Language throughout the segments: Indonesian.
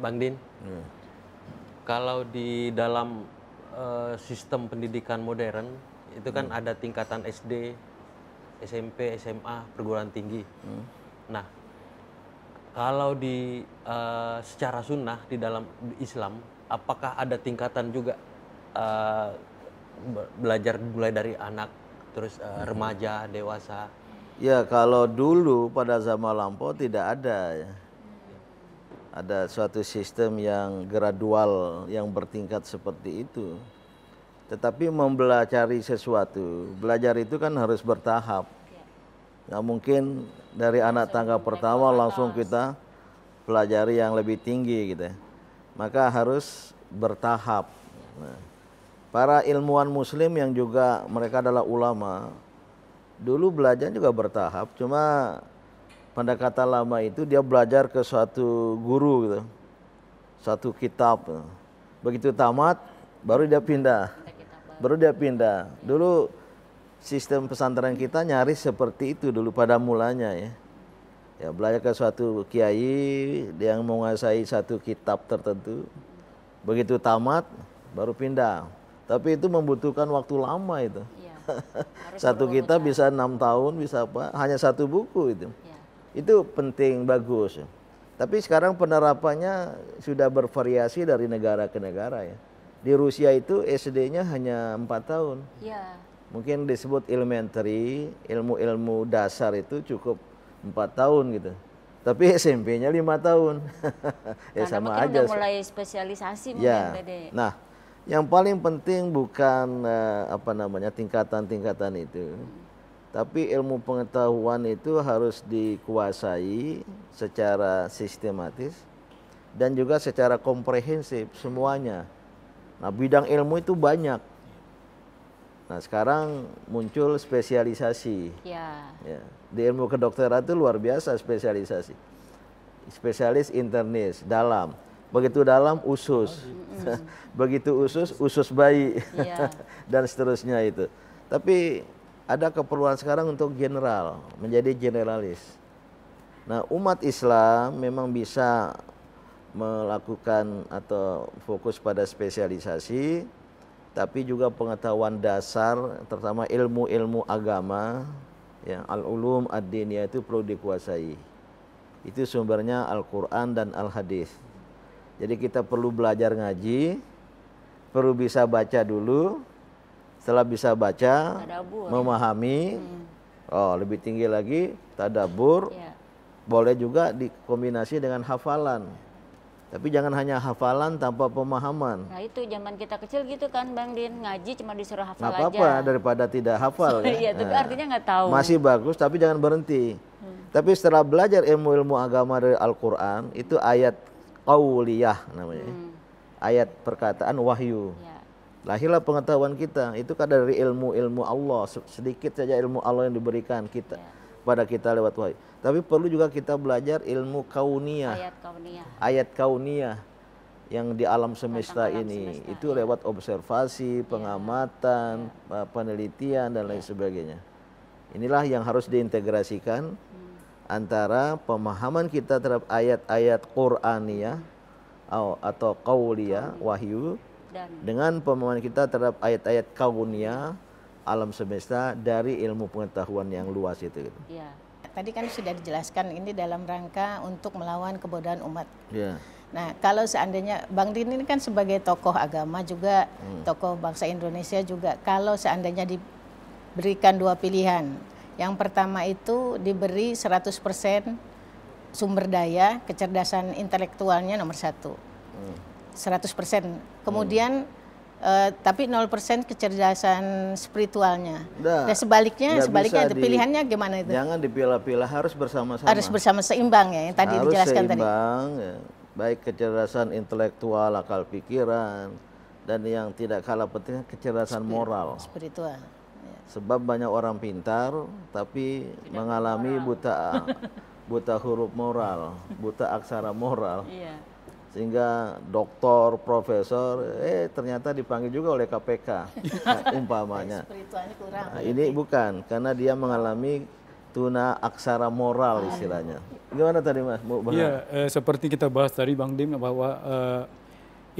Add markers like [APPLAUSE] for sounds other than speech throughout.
Bang Din. Hmm. Kalau di dalam uh, sistem pendidikan modern itu kan hmm. ada tingkatan SD, SMP, SMA, perguruan tinggi. Hmm. Nah, kalau di uh, secara sunnah di dalam Islam, apakah ada tingkatan juga uh, belajar mulai dari anak, terus uh, remaja, dewasa? Ya kalau dulu pada zaman lampau tidak ada ya ada suatu sistem yang gradual yang bertingkat seperti itu. Tetapi mempelajari sesuatu, belajar itu kan harus bertahap. Iya. Nggak mungkin dari anak tangga pertama langsung kita pelajari yang lebih tinggi gitu ya. Maka harus bertahap. Nah, para ilmuwan muslim yang juga mereka adalah ulama, dulu belajar juga bertahap, cuma pendekatan lama itu dia belajar ke suatu guru gitu, suatu kitab. Begitu tamat, baru dia pindah, baru dia pindah. Dulu sistem pesantren kita nyaris seperti itu dulu pada mulanya ya. Ya belajar ke suatu kiai yang menguasai satu kitab tertentu. Begitu tamat, baru pindah. Tapi itu membutuhkan waktu lama itu. Ya, [LAUGHS] satu kita bisa enam tahun, bisa apa? Hanya satu buku itu. Ya itu penting bagus. Tapi sekarang penerapannya sudah bervariasi dari negara ke negara ya. Di Rusia itu SD-nya hanya empat tahun. Ya. Mungkin disebut elementary, ilmu-ilmu dasar itu cukup empat tahun gitu. Tapi SMP-nya [LAUGHS] lima tahun. [LAUGHS] ya Karena sama aja. Udah mulai spesialisasi ya. mungkin Nah, yang paling penting bukan eh, apa namanya tingkatan-tingkatan itu. Tapi ilmu pengetahuan itu harus dikuasai secara sistematis dan juga secara komprehensif semuanya. Nah, bidang ilmu itu banyak. Nah, sekarang muncul spesialisasi. Ya. ya. Di ilmu kedokteran itu luar biasa spesialisasi. Spesialis internis, dalam. Begitu dalam usus. [LAUGHS] Begitu usus, usus bayi. Ya. [LAUGHS] dan seterusnya itu. Tapi ada keperluan sekarang untuk general, menjadi generalis. Nah, umat Islam memang bisa melakukan atau fokus pada spesialisasi, tapi juga pengetahuan dasar, terutama ilmu-ilmu agama, ya, al-ulum ad dinia itu perlu dikuasai. Itu sumbernya Al-Quran dan Al-Hadis. Jadi kita perlu belajar ngaji, perlu bisa baca dulu, setelah bisa baca, tadabur. memahami, hmm. oh lebih tinggi lagi tadabur, ya. boleh juga dikombinasi dengan hafalan. Tapi jangan hanya hafalan tanpa pemahaman. Nah itu zaman kita kecil gitu kan Bang Din, ngaji cuma disuruh hafal gak apa -apa, aja. apa-apa daripada tidak hafal. [LAUGHS] Iya, ya. tapi nah, artinya nggak tahu. Masih bagus tapi jangan berhenti. Hmm. Tapi setelah belajar ilmu-ilmu agama dari Al-Qur'an, itu ayat qawliyah namanya. Hmm. Ayat perkataan wahyu. Ya lahirlah pengetahuan kita itu kan dari ilmu-ilmu Allah sedikit saja ilmu Allah yang diberikan kita ya. pada kita lewat wahyu tapi perlu juga kita belajar ilmu kaunia ayat kauniyah ayat kauniyah yang di alam semesta alam ini semesta, itu ya. lewat observasi ya. pengamatan ya. Eh, penelitian dan lain ya. sebagainya inilah yang harus diintegrasikan hmm. antara pemahaman kita terhadap ayat-ayat Qur'aniyah hmm. atau qauliyah wahyu dengan pemahaman kita terhadap ayat-ayat karunia alam semesta dari ilmu pengetahuan yang luas itu gitu. Ya. Tadi kan sudah dijelaskan ini dalam rangka untuk melawan kebodohan umat. Ya. Nah, kalau seandainya Bang Din ini kan sebagai tokoh agama juga, hmm. tokoh bangsa Indonesia juga, kalau seandainya diberikan dua pilihan, yang pertama itu diberi 100% sumber daya, kecerdasan intelektualnya nomor satu. Hmm. 100%. Kemudian hmm. uh, tapi 0% kecerdasan spiritualnya. Nah, Dan nah, sebaliknya sebaliknya di, pilihannya gimana itu? Jangan dipilah-pilah, harus bersama-sama. Harus bersama seimbang ya yang tadi harus dijelaskan seimbang, tadi. Ya. Baik kecerdasan intelektual, akal pikiran, dan yang tidak kalah penting kecerdasan Spir moral. Spiritual. Ya. Sebab banyak orang pintar tapi tidak mengalami moral. buta buta huruf moral, buta aksara moral. Iya sehingga doktor, profesor, eh ternyata dipanggil juga oleh KPK [LAUGHS] nah, umpamanya. kurang, nah, ini bukan karena dia mengalami tuna aksara moral ah, istilahnya. Iya. Gimana tadi mas? Iya, eh, seperti kita bahas tadi Bang Dim bahwa eh,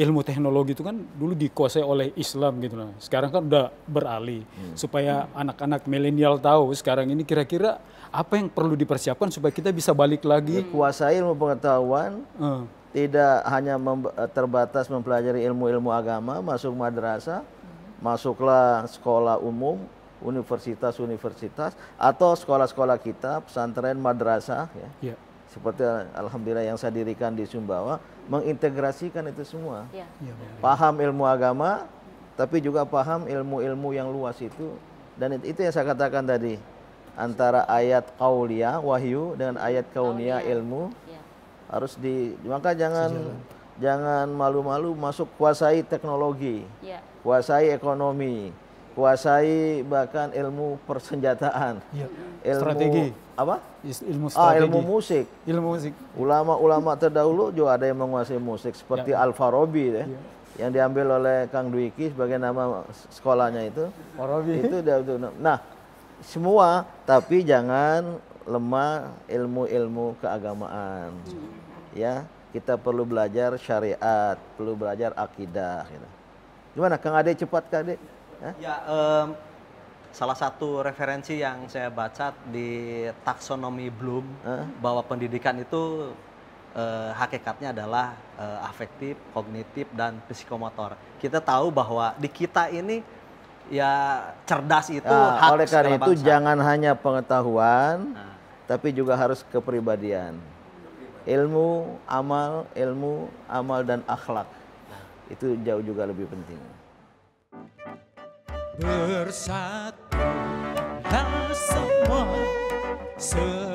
ilmu teknologi itu kan dulu dikuasai oleh Islam gitu lah. Sekarang kan udah beralih hmm. supaya anak-anak milenial tahu sekarang ini kira-kira apa yang perlu dipersiapkan supaya kita bisa balik lagi. Dikuasai ilmu pengetahuan. Hmm tidak hanya mem terbatas mempelajari ilmu-ilmu agama, masuk madrasah, hmm. masuklah sekolah umum, universitas-universitas atau sekolah-sekolah kita, pesantren, madrasah ya. ya. Seperti alhamdulillah yang saya dirikan di Sumbawa mengintegrasikan itu semua. Ya. ya paham ilmu agama tapi juga paham ilmu-ilmu yang luas itu dan itu yang saya katakan tadi antara ayat kauliah, wahyu dengan ayat kaunia ilmu harus di maka jangan Sejarah. jangan malu-malu masuk kuasai teknologi, yeah. kuasai ekonomi, kuasai bahkan ilmu persenjataan, yeah. ilmu strategi apa? Ah, ilmu strategi. Ah, ilmu musik. Ilmu musik. Ulama-ulama terdahulu juga ada yang menguasai musik seperti yeah. Alfarobi ya. yeah. Ya. yang diambil oleh Kang Dwiki sebagai nama sekolahnya itu. Farabi. Itu dia Nah, semua tapi jangan lemah ilmu-ilmu keagamaan. Hmm. Ya, kita perlu belajar syariat, perlu belajar akidah gitu. Gimana Kang Ade cepat Kang Ade? Hah? Ya, um, salah satu referensi yang saya baca di taksonomi Bloom huh? bahwa pendidikan itu uh, hakikatnya adalah uh, afektif, kognitif dan psikomotor. Kita tahu bahwa di kita ini ya cerdas itu nah, hak oleh karena itu jangan hanya pengetahuan nah tapi juga harus kepribadian. Ilmu, amal, ilmu, amal dan akhlak. Itu jauh juga lebih penting. Bersatu semua.